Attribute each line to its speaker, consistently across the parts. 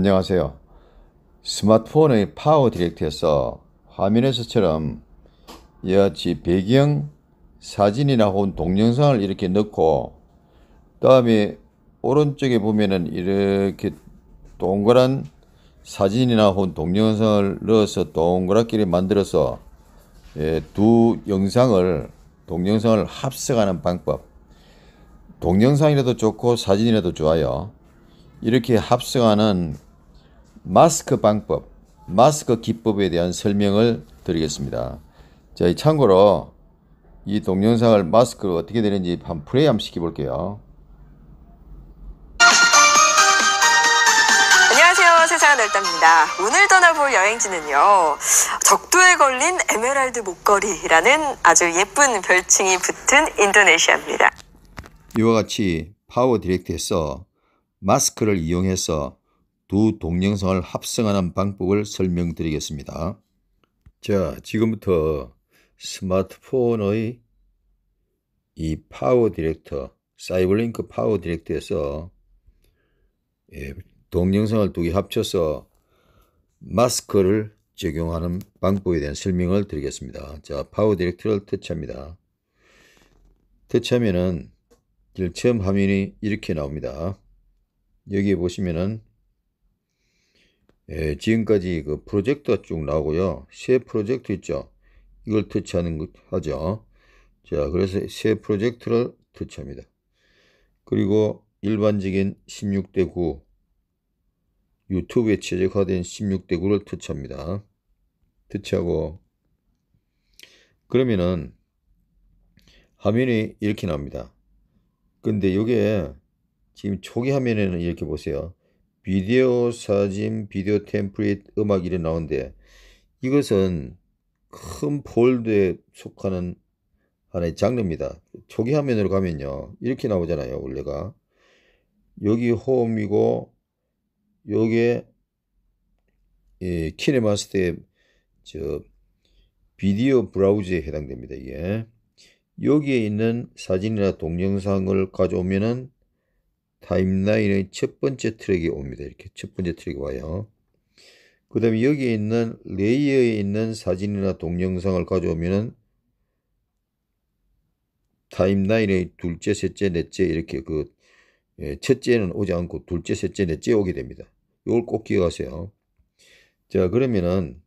Speaker 1: 안녕하세요. 스마트폰의 파워 디렉트에서 화면에서처럼 이와 같이 배경 사진이나 혹은 동영상을 이렇게 넣고 다음에 오른쪽에 보면은 이렇게 동그란 사진이나 혹은 동영상을 넣어서 동그랗게 만들어서 예, 두 영상을 동영상을 합성하는 방법 동영상이라도 좋고 사진이라도 좋아요 이렇게 합성하는 마스크 방법, 마스크 기법에 대한 설명을 드리겠습니다. 자, 참고로 이 동영상을 마스크로 어떻게 되는지 한프레임 한번 시켜볼게요. 안녕하세요. 세상은 열답니다. 오늘 떠나볼 여행지는요. 적도에 걸린 에메랄드 목걸이라는 아주 예쁜 별칭이 붙은 인도네시아입니다. 이와 같이 파워 디렉트에서 마스크를 이용해서 두 동영상을 합성하는 방법을 설명드리겠습니다. 자, 지금부터 스마트폰의 이 파워 디렉터, 사이버링크 파워 디렉터에서 예, 동영상을 두 개 합쳐서 마스크를 적용하는 방법에 대한 설명을 드리겠습니다. 자, 파워 디렉터를 터치합니다. 터치하면은 처음 화면이 이렇게 나옵니다. 여기 보시면은 예, 지금까지 그 프로젝트가 쭉 나오고요. 새 프로젝트 있죠. 이걸 터치하는 것 하죠. 자, 그래서 새 프로젝트를 터치합니다. 그리고 일반적인 16대 9 유튜브에 최적화된 16대 9를 터치합니다. 터치하고 그러면은 화면이 이렇게 나옵니다. 근데 이게 지금 초기 화면에는 이렇게 보세요. 비디오 사진, 비디오 템플릿, 음악 이런 나오는데 이것은 큰 폴드에 속하는 하나의 장르입니다. 초기 화면으로 가면요. 이렇게 나오잖아요. 원래가. 여기 홈이고 여기에 예, 키네마스터의 비디오 브라우저에 해당됩니다. 이게 여기에 있는 사진이나 동영상을 가져오면은 타임라인의 첫 번째 트랙이 옵니다. 이렇게 첫 번째 트랙이 와요. 그 다음에 여기에 있는 레이어에 있는 사진이나 동영상을 가져오면은 타임라인의 둘째, 셋째, 넷째 이렇게 그 예, 첫째는 오지 않고 둘째, 셋째, 넷째 오게 됩니다. 이걸 꼭 기억하세요. 자 그러면은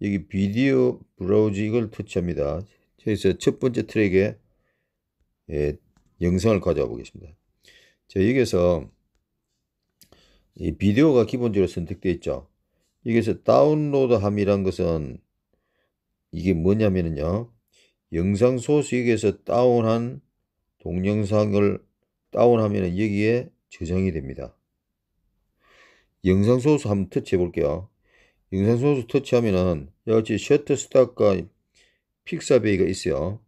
Speaker 1: 여기 비디오 브라우즈 이걸 터치합니다. 여기서 첫 번째 트랙에 예, 영상을 가져와 보겠습니다. 자, 여기에서 이 비디오가 기본적으로 선택되어 있죠. 여기서 다운로드함이란 것은 이게 뭐냐면요. 영상 소수익에서 다운한 동영상을 다운하면 여기에 저장이 됩니다. 영상 소스 한번 터치해 볼게요. 영상 소스 터치하면은 여기 셔터스탁과 픽사베이가 있어요.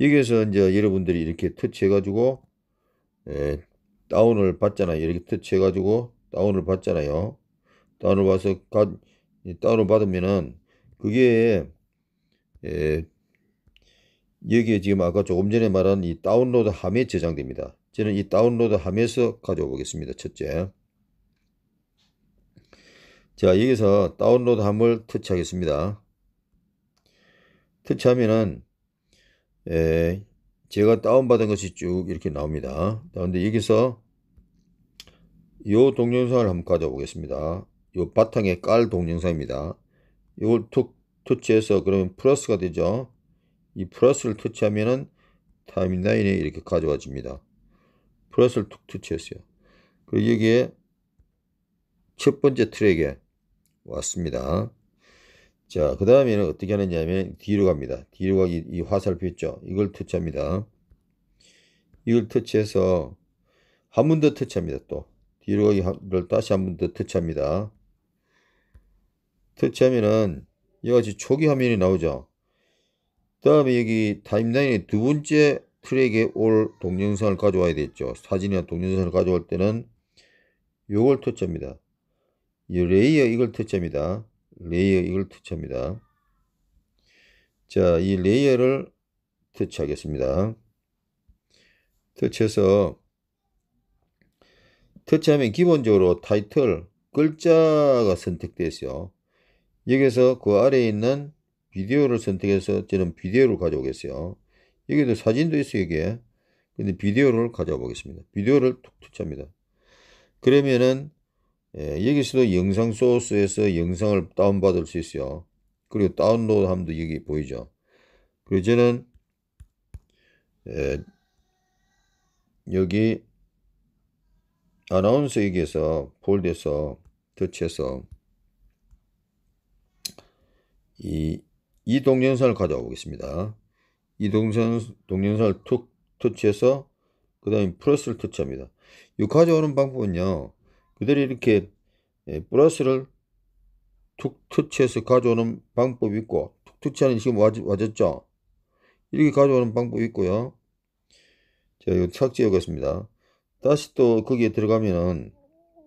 Speaker 1: 여기에서 이제 여러분들이 이렇게 터치해 가지고 에, 예, 다운을 받잖아요. 이렇게 터치해가지고 다운을 받잖아요. 다운을 받서 다운을 받으면은 그게 에, 예, 여기에 지금 아까 조금 전에 말한 이 다운로드 함에 저장됩니다. 저는 이 다운로드 함에서 가져오겠습니다. 첫째. 자 여기서 다운로드 함을 터치하겠습니다. 터치하면은 에, 예, 제가 다운받은 것이 쭉 이렇게 나옵니다. 그런데 여기서 요 동영상을 한번 가져보겠습니다. 요 바탕에 깔 동영상입니다. 이걸 툭 터치해서 그러면 플러스가 되죠. 이 플러스를 터치하면은 타임라인에 이렇게 가져와집니다. 플러스를 툭 터치했어요. 그리고 여기에 첫 번째 트랙에 왔습니다. 자, 그 다음에는 어떻게 하느냐면 뒤로 갑니다. 뒤로 가기 이 화살표 있죠. 이걸 터치합니다. 이걸 터치해서 한 번 더 터치합니다. 또 뒤로 가기를 다시 한 번 더 터치합니다. 터치하면은 이같이 초기 화면이 나오죠. 다음에 여기 타임라인의 두 번째 트랙에 올 동영상을 가져와야 되겠죠. 사진이나 동영상을 가져올 때는 요걸 터치합니다. 이 레이어 이걸 터치합니다. 레이어 이걸 터치합니다. 자, 이 레이어를 터치하겠습니다. 터치해서 터치하면 기본적으로 타이틀 글자가 선택되어 있어요. 여기서 그 아래에 있는 비디오를 선택해서 저는 비디오를 가져오겠어요. 여기도 사진도 있어요, 여기에. 근데 비디오를 가져와 보겠습니다. 비디오를 툭 터치합니다. 그러면은 예, 여기서도 영상 소스에서 영상을 다운받을 수 있어요. 그리고 다운로드 함도 여기 보이죠. 그리고 저는 예, 여기 아나운서 여기에서 폴드에서 터치해서 이, 이 동영상을 가져오겠습니다. 이 동영, 동영상을 툭 터치해서 그 다음에 플러스를 터치합니다. 이 가져오는 방법은요. 그들이 이렇게 플러스를 예, 툭 터치해서 가져오는 방법이 있고 툭 터치하는 지금 와졌죠 이렇게 가져오는 방법이 있고요 자 이거 삭제해 보겠습니다 다시 또 거기에 들어가면은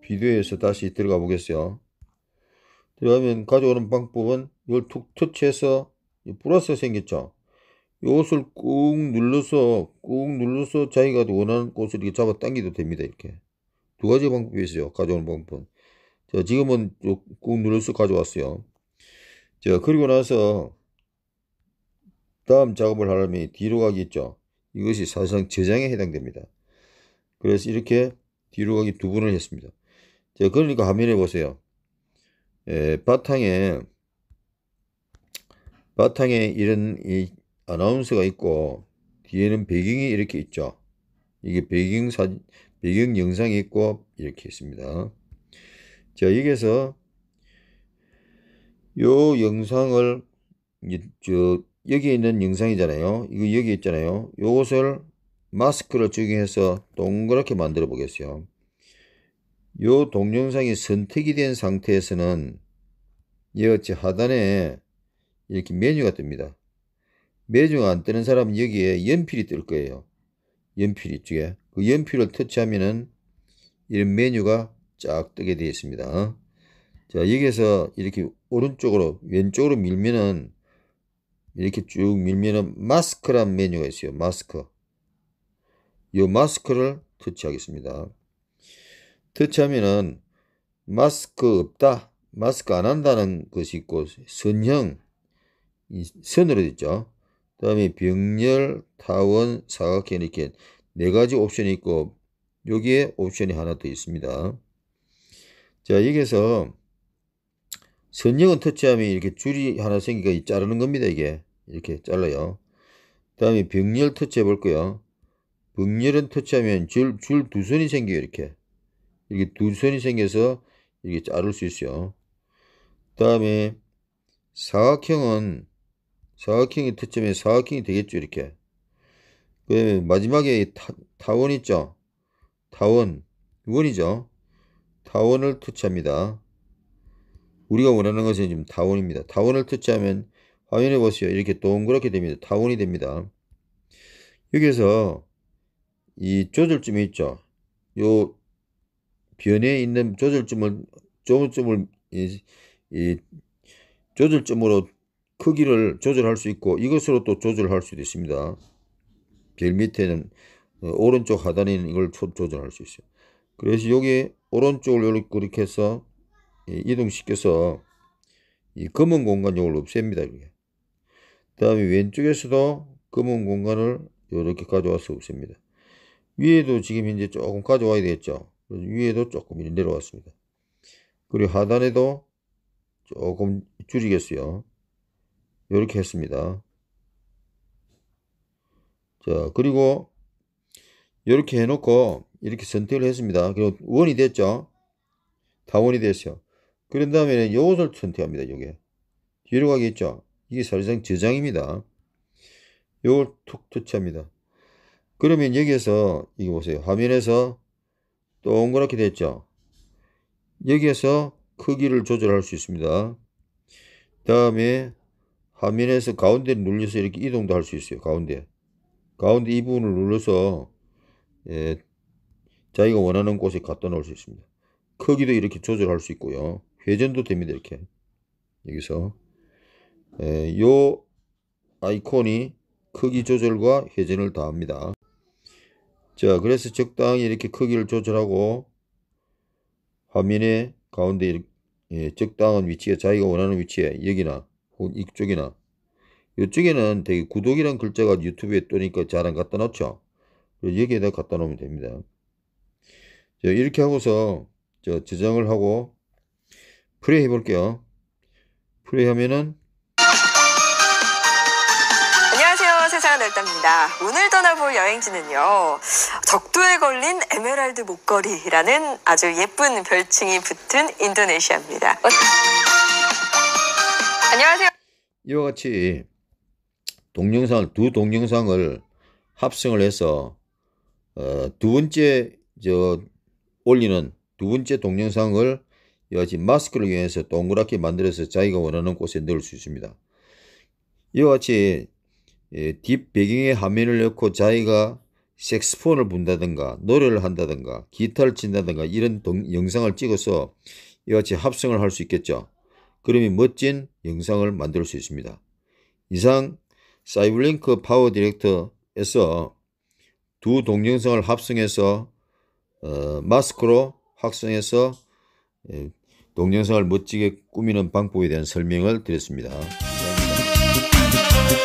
Speaker 1: 비디오에서 다시 들어가 보겠어요 들어가면 가져오는 방법은 이걸 툭 터치해서 플러스 생겼죠 이것을 꾹 눌러서 꾹 눌러서 자기가 원하는 곳을 이렇게 잡아 당기도 됩니다 이렇게 두 가지 방법이 있어요. 가져오는 방법은. 자, 지금은 꾹 눌러서 가져왔어요. 자, 그리고 나서 다음 작업을 하려면 뒤로 가기 있죠. 이것이 사실상 저장에 해당됩니다. 그래서 이렇게 뒤로 가기 두 번을 했습니다. 자, 그러니까 화면에 보세요. 예, 바탕에 바탕에 이런 이 아나운서가 있고 뒤에는 배경이 이렇게 있죠. 이게 배경 사진 배경 영상이 있고 이렇게 있습니다. 자 여기서 에요 영상을 저 여기 있는 영상이잖아요. 이거 여기 있잖아요. 요것을 마스크를 적용해서 동그랗게 만들어 보겠어요. 요 동영상이 선택이 된 상태에서는 여기 하단에 이렇게 메뉴가 뜹니다. 메뉴가 안 뜨는 사람은 여기에 연필이 뜰 거예요. 연필 이쪽에. 그 연필을 터치하면은 이런 메뉴가 쫙 뜨게 되어 있습니다. 자, 여기에서 이렇게 오른쪽으로, 왼쪽으로 밀면은 이렇게 쭉 밀면은 마스크란 메뉴가 있어요. 마스크. 이 마스크를 터치하겠습니다. 터치하면은 마스크 없다, 마스크 안 한다는 것이 있고 선형, 선으로 됐죠. 그 다음에 병렬, 타원, 사각형 이렇게 네 가지 옵션이 있고 여기에 옵션이 하나 더 있습니다. 자 여기서 에 선형은 터치하면 이렇게 줄이 하나 생기니까 자르는 겁니다. 이게 이렇게 잘라요. 다음에 병렬 터치해 볼거예요 병렬은 터치하면 줄줄 두 선이 생겨요. 이렇게 이렇게 두 선이 생겨서 이렇게 자를 수 있어요. 다음에 사각형은 사각형이 터치하면 사각형이 되겠죠. 이렇게 그 마지막에 타, 타원 있죠? 타원, 원이죠? 타원을 터치합니다. 우리가 원하는 것은 지금 타원입니다. 타원을 터치하면 화면에 보세요. 이렇게 동그랗게 됩니다. 타원이 됩니다. 여기에서 이 조절점이 있죠? 요 변에 있는 조절점을 조절점을 이, 이 조절점으로 크기를 조절할 수 있고 이것으로 또 조절할 수도 있습니다. 별 밑에는 어, 오른쪽 하단에 있는 이걸 조절할 수 있어요. 그래서 여기 오른쪽을 이렇게 해서 예, 이동시켜서 이 검은 공간 요걸 없앱니다. 그 다음에 왼쪽에서도 검은 공간을 이렇게 가져와서 없앱니다. 위에도 지금 이제 조금 가져와야 되겠죠. 위에도 조금 내려왔습니다. 그리고 하단에도 조금 줄이겠어요. 이렇게 했습니다. 자, 그리고 이렇게 해놓고 이렇게 선택을 했습니다. 그리고 원이 됐죠? 다 원이 됐어요. 그런 다음에는 이것을 선택합니다. 요게. 뒤로 가겠죠? 이게 사실상 저장입니다. 요걸 툭 터치합니다. 그러면 여기에서 이거 보세요. 화면에서 동그랗게 됐죠? 여기에서 크기를 조절할 수 있습니다. 다음에 화면에서 가운데 눌려서 이렇게 이동도 할 수 있어요. 가운데. 가운데 이 부분을 눌러서 예, 자기가 원하는 곳에 갖다 놓을 수 있습니다. 크기도 이렇게 조절할 수 있고요. 회전도 됩니다. 이렇게 여기서 예, 요 아이콘이 크기 조절과 회전을 다합니다. 자 그래서 적당히 이렇게 크기를 조절하고 화면의 가운데 예, 적당한 위치에 자기가 원하는 위치에 여기나 혹은 이쪽이나 이쪽에는 되게 구독이란 글자가 유튜브에 뜨니까 자랑 갖다 놓죠. 여기에다 갖다 놓으면 됩니다. 자, 이렇게 하고서 저 저장을 하고 플레이 해볼게요. 플레이 하면은 안녕하세요. 세상은 열답니다. 오늘 떠나볼 여행지는요. 적도에 걸린 에메랄드 목걸이라는 아주 예쁜 별칭이 붙은 인도네시아입니다. 어. 안녕하세요. 이와 같이 동영상을 두 동영상을 합성을 해서 어, 두 번째 저 올리는 두 번째 동영상을 여하튼 마스크를 이용해서 동그랗게 만들어서 자기가 원하는 곳에 넣을 수 있습니다. 이와 같이 뒷 예, 배경에 화면을 넣고 자기가 색스폰을 분다든가 노래를 한다든가 기타를 친다든가 이런 동, 영상을 찍어서 이와 같이 합성을 할 수 있겠죠. 그러면 멋진 영상을 만들 수 있습니다. 이상 사이블링크 파워 디렉터에서 두 동영상을 합성해서 어, 마스크로 합성해서 예, 동영상을 멋지게 꾸미는 방법에 대한 설명을 드렸습니다. 감사합니다.